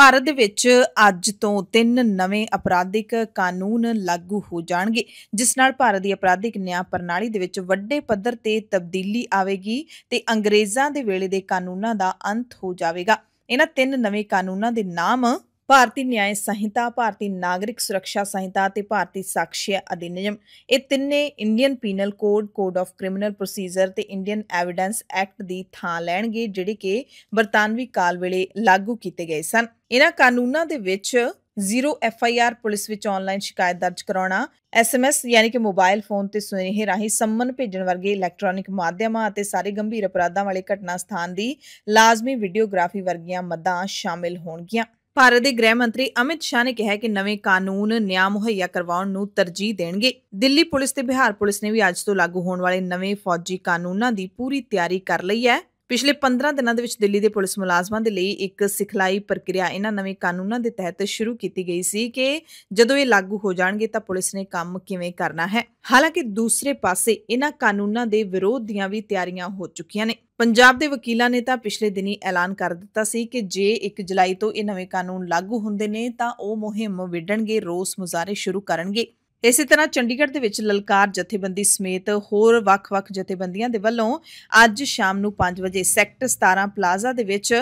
ਭਾਰਤ ਦੇ ਵਿੱਚ ਅੱਜ ਤੋਂ ਤਿੰਨ ਨਵੇਂ ਅਪਰਾਧਿਕ ਕਾਨੂੰਨ ਲਾਗੂ ਹੋ ਜਾਣਗੇ ਜਿਸ ਨਾਲ ਭਾਰਤ ਦੀ ਅਪਰਾਧਿਕ ਨਿਆਂ ਪ੍ਰਣਾਲੀ ਦੇ ਵਿੱਚ ਵੱਡੇ ਪੱਧਰ ਤੇ ਤਬਦੀਲੀ ਆਵੇਗੀ ਤੇ ਅੰਗਰੇਜ਼ਾਂ ਦੇ ਵੇਲੇ ਦੇ ਕਾਨੂੰਨਾਂ ਦਾ ਅੰਤ ਹੋ ਜਾਵੇਗਾ ਇਹਨਾਂ ਤਿੰਨ ਨਵੇਂ ਕਾਨੂੰਨਾਂ ਦੇ ਨਾਮ ਭਾਰਤੀ ਨਿਆਂ ਸੰਹਿਤਾ ਭਾਰਤੀ ਨਾਗਰਿਕ ਸੁਰੱਖਿਆ ਸੰਹਿਤਾ ਤੇ ਭਾਰਤੀ ਸਾਖਸ਼ੀ ਅਧਿਨਿਯਮ ਇਹ ਤਿੰਨੇ Indian penal code code of criminal procedure ਤੇ ਇੰਡੀਅਨ ਐਵੀਡੈਂਸ ਐਕਟ ਦੀ ਥਾਂ ਲੈਣਗੇ ਜਿਹੜੇ ਕਿ ਬਰਤਾਨਵੀ ਕਾਲ ਵੇਲੇ ਲਾਗੂ ਕੀਤੇ ਗਏ ਸਨ ਇਹਨਾਂ ਕਾਨੂੰਨਾਂ ਦੇ ਵਿੱਚ zero F I R police ਵਿੱਚ ਆਨਲਾਈਨ ਸ਼ਿਕਾਇਤ ਦਰਜ ਕਰਾਉਣਾ ਐਸ ਐਮ ਐਸ ਯਾਨੀ ਕਿ ਮੋਬਾਈਲ ਫੋਨ ਤੇ ਸੁਨੇਹੇ ਰਾਹੀਂ ਸੰਮਨ ਭੇਜਣ ਵਰਗੇ ਇਲੈਕਟ੍ਰੋਨਿਕ ਮਾਧਿਅਮਾਂ ਅਤੇ ਸਾਰੇ ਗੰਭੀਰ ਅਪਰਾਧਾਂ ਵਾਲੇ ਘਟਨਾ ਸਥਾਨ ਦੀ ਲਾਜ਼ਮੀ ਵੀਡੀਓਗ੍ਰਾਫੀ ਵਰਗੀਆਂ ਮੱਦਾਂ ਸ਼ਾਮਿਲ ਹੋਣਗੀਆਂ ਭਾਰਤ ਦੇ ਗ੍ਰਹਿ ਮੰਤਰੀ ਅਮਿਤ ਸ਼ਾਹ ਨੇ ਕਿਹਾ ਕਿ ਨਵੇਂ ਕਾਨੂੰਨ ਨਿਆਂ ਮੁਹੱਈਆ ਕਰਵਾਉਣ ਨੂੰ ਤਰਜੀਹ ਦੇਣਗੇ ਦਿੱਲੀ ਪੁਲਿਸ ਤੇ ਬਿਹਾਰ ਪੁਲਿਸ ਨੇ ਵੀ ਅੱਜ ਤੋਂ ਲਾਗੂ ਹੋਣ ਵਾਲੇ ਨਵੇਂ ਫੌਜੀ ਕਾਨੂੰਨਾਂ ਦੀ ਪੂਰੀ ਤਿਆਰੀ ਕਰ ਲਈ ਹੈ ਪਿਛਲੇ 15 ਦਿਨਾਂ ਦੇ ਵਿੱਚ ਦਿੱਲੀ ਦੇ ਪੁਲਿਸ ਮੁਲਾਜ਼ਮਾਂ ਦੇ ਲਈ ਇੱਕ ਸਿਖਲਾਈ ਪ੍ਰਕਿਰਿਆ ਇਹਨਾਂ ਨਵੇਂ ਕਾਨੂੰਨਾਂ ਦੇ ਤਹਿਤ ਸ਼ੁਰੂ ਕੀਤੀ ਗਈ ਸੀ ਕਿ ਜਦੋਂ ਇਹ ਲਾਗੂ ਹੋ ਜਾਣਗੇ ਤਾਂ ਪੁਲਿਸ ਨੇ ਕੰਮ ਕਿਵੇਂ ਕਰਨਾ ਹੈ ਹਾਲਾਂਕਿ ਦੂਸਰੇ ਪਾਸੇ ਇਹਨਾਂ ਕਾਨੂੰਨਾਂ ਦੇ ਵਿਰੋਧ ਦੀਆਂ ਵੀ ਤਿਆਰੀਆਂ ਹੋ ਚੁੱਕੀਆਂ ਨੇ ਪੰਜਾਬ ਦੇ ਵਕੀਲਾਂ ਨੇ ਤਾਂ ਪਿਛਲੇ ਦਿਨੀ ਐਲਾਨ ਕਰ ਦਿੱਤਾ ਸੀ ਕਿ ਜੇ 1 ਜੁਲਾਈ ਤੋਂ ਇਹ ਨਵੇਂ ਕਾਨੂੰਨ ਲਾਗੂ ਹੁੰਦੇ ਨੇ ਤਾਂ ਉਹ ਮੁਹਿੰਮ ਵਿੱਢਣਗੇ ਰੋਸ ਮੁਜ਼ਾਹਰੇ ਸ਼ੁਰੂ ਕਰਨਗੇ ਇਸੇ ਤਰ੍ਹਾਂ ਚੰਡੀਗੜ੍ਹ ਦੇ ਵਿੱਚ ਲਲਕਾਰ ਜਥੇਬੰਦੀ ਸਮੇਤ ਹੋਰ ਵੱਖ-ਵੱਖ ਜਥੇਬੰਦੀਆਂ ਦੇ ਵੱਲੋਂ ਅੱਜ ਸ਼ਾਮ ਨੂੰ 5 ਵਜੇ ਸੈਕਟਰ 17 ਪਲਾਜ਼ਾ ਦੇ ਵਿੱਚ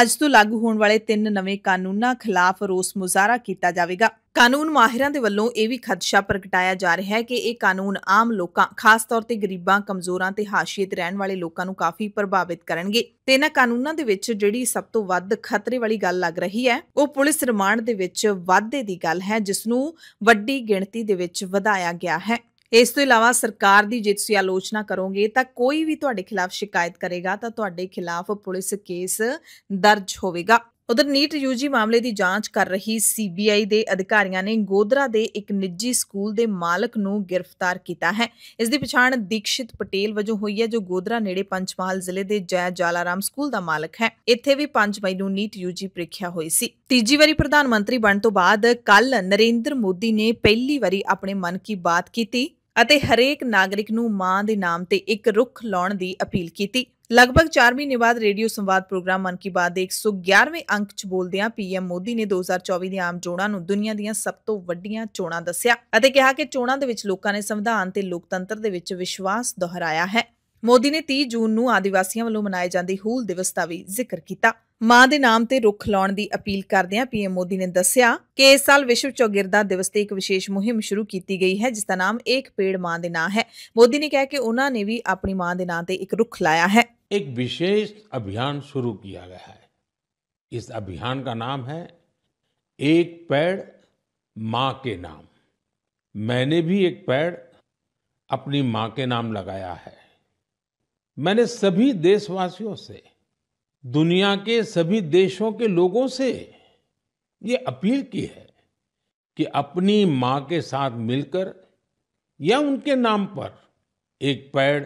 ਅੱਜ ਤੋਂ ਲਾਗੂ ਹੋਣ ਵਾਲੇ ਤਿੰਨ ਨਵੇਂ ਕਾਨੂੰਨਾਂ ਖਿਲਾਫ ਰੋਸ ਮੁਜ਼ਾਹਰਾ ਕੀਤਾ ਜਾਵੇਗਾ ਕਾਨੂੰਨ ਮਾਹਿਰਾਂ ਦੇ ਵੱਲੋਂ ਇਹ ਵੀ ਖਦਸ਼ਾ ਪ੍ਰਗਟਾਇਆ ਜਾ ਰਿਹਾ ਹੈ ਕਿ ਇਹ ਕਾਨੂੰਨ ਆਮ ਲੋਕਾਂ ਖਾਸ ਤੌਰ ਤੇ ਗਰੀਬਾਂ ਕਮਜ਼ੋਰਾਂ ਤੇ ਹਾਸ਼ੀਏ ਤੇ ਰਹਿਣ ਵਾਲੇ ਲੋਕਾਂ ਨੂੰ ਕਾਫੀ ਪ੍ਰਭਾਵਿਤ ਕਰਨਗੇ ਤੇ ਇਹਨਾਂ ਕਾਨੂੰਨਾਂ ਦੇ ਵਿੱਚ ਜਿਹੜੀ ਸਭ ਤੋਂ ਵੱਧ ਖਤਰੇ ਵਾਲੀ ਗੱਲ ਲੱਗ ਰਹੀ ਹੈ ਉਹ ਪੁਲਿਸ ਰਿਮਾਂਡ ਦੇ ਵਿੱਚ ਵਾਧੇ ਦੀ ਗੱਲ ਹੈ ਜਿਸ ਨੂੰ ਵੱਡੀ ਗਿਣਤੀ ਦੇ ਵਿੱਚ ਵਧਾਇਆ ਗਿਆ ਹੈ ਇਸ ਤੋਂ ਇਲਾਵਾ ਸਰਕਾਰ ਦੀ ਜੇ ਤੁਸੀਂ ਆਲੋਚਨਾ ਕਰੋਗੇ ਤਾਂ ਕੋਈ ਵੀ ਤੁਹਾਡੇ ਖਿਲਾਫ ਸ਼ਿਕਾਇਤ ਕਰੇਗਾ ਤਾਂ ਤੁਹਾਡੇ ਖਿਲਾਫ ਪੁਲਿਸ ਕੇਸ ਦਰਜ ਹੋਵੇਗਾ ਉਧਰ ਨੀਟ ਯੂਜੀ ਮਾਮਲੇ ਦੀ ਜਾਂਚ ਕਰ ਰਹੀ ਸੀਬੀਆਈ ਦੇ ਅਧਿਕਾਰੀਆਂ ਨੇ ਗੋਦਰਾ ਦੇ ਇੱਕ ਨਿੱਜੀ ਸਕੂਲ ਦੇ ਮਾਲਕ ਨੂੰ ਗ੍ਰਿਫਤਾਰ ਕੀਤਾ ਹੈ ਇਸ ਦੀ ਪਛਾਣ ਦੀਕਸ਼ਿਤ ਪਟੇਲ ਵਜੋਂ ਹੋਈ ਹੈ ਜੋ ਗੋਦਰਾ ਨੇੜੇ ਪੰਚਮਹਾਲ ਜ਼ਿਲ੍ਹੇ ਦੇ ਜੈ ਜਾਲਾਰਾਮ ਸਕੂਲ ਦਾ ਮਾਲਕ ਹੈ ਇੱਥੇ ਵੀ 5 ਮਈ ਨੂੰ ਨੀਟ ਯੂਜੀ ਪ੍ਰੀਖਿਆ ਹੋਈ ਸੀ ਤੀਜੀ ਵਾਰੀ ਪ੍ਰਧਾਨ ਮੰਤਰੀ ਬਣ ਤੋਂ ਬਾਅਦ ਕੱਲ ਨਰਿੰਦਰ ਮੋਦੀ ਨੇ ਪਹਿਲੀ ਵਾਰੀ ਆਪਣੇ ਮਨ ਕੀ ਬਾਤ ਕੀਤੀ ਅਤੇ ਹਰੇਕ ਨਾਗਰਿਕ ਨੂੰ ਮਾਂ ਦੇ ਨਾਮ ਤੇ ਇੱਕ ਰੁੱਖ ਲਾਉਣ ਦੀ ਅਪੀਲ ਕੀਤੀ ਲਗਭਗ 4 ਮਹੀਨੇ ਬਾਅਦ ਰੇਡੀਓ ਸੰਵਾਦ ਪ੍ਰੋਗਰਾਮ ਮਨ ਕੀ ਬਾਤ ਦੇ 111ਵੇਂ ਅੰਕ 'ਚ ਬੋਲਦਿਆਂ ਪੀਐਮ ਮੋਦੀ ਨੇ 2024 ਦੀਆਂ ਆਮ ਚੋਣਾਂ ਨੂੰ ਦੁਨੀਆ ਦੀਆਂ ਸਭ ਤੋਂ ਵੱਡੀਆਂ ਚੋਣਾਂ ਦੱਸਿਆ ਅਤੇ ਕਿਹਾ ਕਿ ਚੋਣਾਂ ਦੇ ਵਿੱਚ ਲੋਕਾਂ ਨੇ ਸੰਵਿਧਾਨ ਤੇ ਲੋਕਤੰਤਰ ਦੇ ਵਿੱਚ ਵਿਸ਼ਵਾਸ ਦੁਹਰਾਇਆ ਹੈ ਮੋਦੀ ਨੇ 30 ਜੂਨ ਨੂੰ ਆਦੀਵਾਸੀਆਂ ਵੱਲੋਂ ਮਨਾਏ ਜਾਂਦੇ ਹੂਲ ਦਿਵਸ ਦਾ ਵੀ ਜ਼ਿਕਰ ਕੀਤਾ ਮਾਂ ਦੇ ਨਾਮ ਤੇ ਰੁੱਖ ਲਾਉਣ ਦੀ ਅਪੀਲ ਕਰਦਿਆਂ ਪੀਐਮ ਮੋਦੀ ਨੇ ਦੱਸਿਆ ਕਿ ਇਸ ਸਾਲ ਵਿਸ਼ਵ ਚੌਗਿਰਦਾ ਦਿਵਸ ਤੇ ਇੱਕ ਵਿਸ਼ੇਸ਼ ਮੁਹਿੰਮ ਸ਼ੁਰੂ ਕੀਤੀ ਗਈ ਹੈ ਜਿਸ ਦਾ ਨਾਮ ਇੱਕ ਪੇੜ ਮਾਂ ਦੇ ਨਾਂ ਹੈ ਮੋਦੀ ਨੇ ਕਿਹਾ ਕਿ ਉਹਨਾਂ ਨੇ ਵੀ ਆਪਣੀ ਮਾਂ ਦੇ ਨਾਂ ਤੇ ਇੱਕ ਰੁੱਖ ਲਾਇਆ ਹੈ एक विशेष अभियान शुरू किया गया है इस अभियान का नाम है एक पेड़ माँ के नाम मैंने भी एक पेड़ अपनी माँ के नाम लगाया है मैंने सभी देशवासियों से दुनिया के सभी देशों के लोगों से ये अपील की है कि अपनी मां के साथ मिलकर या उनके नाम पर एक पेड़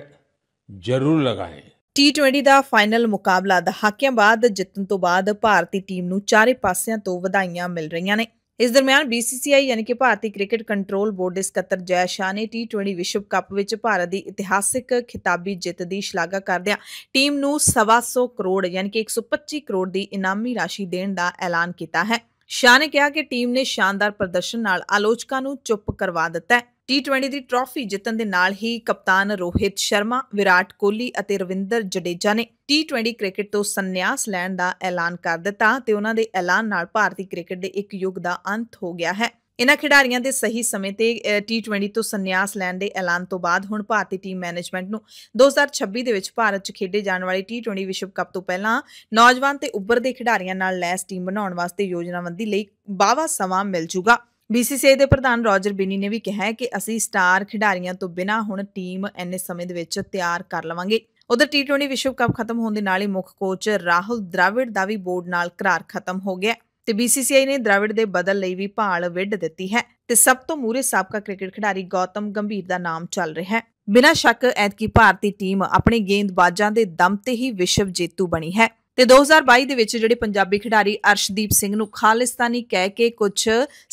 जरूर लगाएं। टी ट्वेंटी का फाइनल मुकाबला दहाकों बाद जितने तो बाद भारतीय टीम चारे पास तो वधाइया मिल रही ने ਇਸ ਦਰਮਿਆਨ BCCI ਯਾਨੀ ਕਿ ਭਾਰਤੀ ਕ੍ਰਿਕਟ ਕੰਟਰੋਲ ਬੋਰਡ ਦੇ ਸਕੱਤਰ ਜੈ ਸ਼ਾਹ ਨੇ T20 ਵਿਸ਼ਵ ਕੱਪ ਵਿੱਚ ਭਾਰਤ ਦੀ ਇਤਿਹਾਸਿਕ ਖਿਤਾਬੀ ਜਿੱਤ ਦੀ ਸ਼ਲਾਘਾ ਕਰਦਿਆਂ ਟੀਮ ਨੂੰ 1.25 ਕਰੋੜ ਯਾਨੀ ਕਿ 125 ਕਰੋੜ ਦੀ ਇਨਾਮੀ ਰਾਸ਼ੀ ਦੇਣ ਦਾ ਐਲਾਨ ਕੀਤਾ ਹੈ ਸ਼ਾਹ ਨੇ ਕਿਹਾ ਕਿ ਟੀਮ ਨੇ ਸ਼ਾਨਦਾਰ ਪ੍ਰਦਰਸ਼ਨ ਨਾਲ ਆਲੋਚਕਾਂ ਨੂੰ ਚੁੱਪ ਕਰਵਾ ਦਿੱਤਾ ਹੈ T20 ਦੀ ਟਰਾਫੀ ਜਿੱਤਣ ਦੇ ਨਾਲ ਹੀ ਕਪਤਾਨ ਰੋਹਿਤ ਸ਼ਰਮਾ, ਵਿਰਾਟ ਕੋਹਲੀ ਅਤੇ ਰਵਿੰਦਰ ਜਡੇਜਾ ਨੇ T20 ਕ੍ਰਿਕਟ ਤੋਂ ਸੰਨਿਆਸ ਲੈਣ ਦਾ ਐਲਾਨ ਕਰ ਦਿੱਤਾ ਤੇ ਉਹਨਾਂ ਦੇ ਐਲਾਨ ਨਾਲ ਭਾਰਤੀ ਕ੍ਰਿਕਟ ਦੇ ਇੱਕ ਯੁੱਗ ਦਾ ਅੰਤ ਹੋ ਗਿਆ ਹੈ। ਇਨ੍ਹਾਂ ਖਿਡਾਰੀਆਂ ਦੇ ਸਹੀ ਸਮੇਂ ਤੇ T20 ਤੋਂ ਸੰਨਿਆਸ ਲੈਣ ਦੇ ਐਲਾਨ ਤੋਂ ਬਾਅਦ ਹੁਣ ਭਾਰਤੀ ਟੀਮ ਮੈਨੇਜਮੈਂਟ ਨੂੰ 2026 ਦੇ ਵਿੱਚ ਭਾਰਤ 'ਚ ਖੇਡੇ ਜਾਣ ਵਾਲੀ T20 ਵਿਸ਼ਵ ਕੱਪ ਤੋਂ ਪਹਿਲਾਂ ਨੌਜਵਾਨ ਤੇ ਉੱਭਰਦੇ ਖਿਡਾਰੀਆਂ ਨਾਲ ਲੈਸ ਟੀਮ ਬਣਾਉਣ ਵਾਸਤੇ ਯੋਜਨਾਬੰਦੀ ਲਈ ਬਾਵਾ ਸਮਾਂ ਮਿਲ ਜੂਗਾ। ਬੀਸੀਸੀਆਈ ਦੇ ਪ੍ਰਧਾਨ ਰੋਜਰ ਬਿਨੀ ਨੇ ਵੀ ਕਿਹਾ ਕਿ ਅਸੀਂ ਸਟਾਰ ਖਿਡਾਰੀਆਂ ਤੋਂ ਬਿਨਾ ਹੁਣ ਟੀਮ ਐਨੇ ਸਮੇਂ ਦੇ ਵਿੱਚ ਤਿਆਰ ਕਰ ਲਵਾਂਗੇ ਉਧਰ ਟੀ20 ਵਿਸ਼ਵ ਕੱਪ ਖਤਮ ਹੋਣ ਦੇ ਨਾਲ ਹੀ ਮੁੱਖ ਕੋਚ ਰਾਹੁਲ ਦ੍ਰਾਵਿੜ ਦਾ ਵੀ ਬੋਰਡ ਨਾਲ ਕਰਾਰ ਖਤਮ ਹੋ ਗਿਆ ਤੇ ਬੀਸੀਸੀਆਈ ਨੇ ਦ੍ਰਾਵਿੜ ਦੇ ਬਦਲ ਲਈ ਵੀ ਭਾਲ ਵਿੱਢ ਦਿੱਤੀ ਹੈ ਤੇ ਸਭ ਤੋਂ ਮੂਰੇ ਸਾਬਕਾ ਕ੍ਰਿਕਟ ਖਿਡਾਰੀ ਗੌਤਮ ਗੰਭੀਰ ਦਾ ਨਾਮ ਚੱਲ ਰਿਹਾ ਹੈ ਬਿਨਾਂ ਸ਼ੱਕ ਐਤਕੀ ਭਾਰਤੀ ਟੀਮ ਆਪਣੇ ਗੇਂਦਬਾਜ਼ਾਂ ਦੇ ਦਮ ਤੇ ਹੀ ਵਿਸ਼ਵ ਜੇਤੂ ਬਣੀ ਹੈ ਤੇ 2022 ਦੇ ਵਿੱਚ ਜਿਹੜੇ ਪੰਜਾਬੀ ਖਿਡਾਰੀ ਅਰਸ਼ਦੀਪ ਸਿੰਘ ਨੂੰ ਖਾਲਿਸਤਾਨੀ ਕਹਿ ਕੇ ਕੁਝ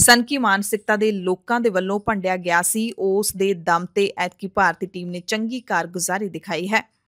ਸੰਕੀ ਮਾਨਸਿਕਤਾ ਦੇ ਲੋਕਾਂ ਦੇ ਵੱਲੋਂ ਭੰਡਿਆ ਗਿਆ ਸੀ ਉਸ ਦੇ ਦਮ ਤੇ ਐਤਕੀ ਭਾਰਤੀ ਟੀਮ ਨੇ ਚੰਗੀ ਕਾਰਗੁਜ਼ਾਰੀ ਦਿਖਾਈ ਹੈ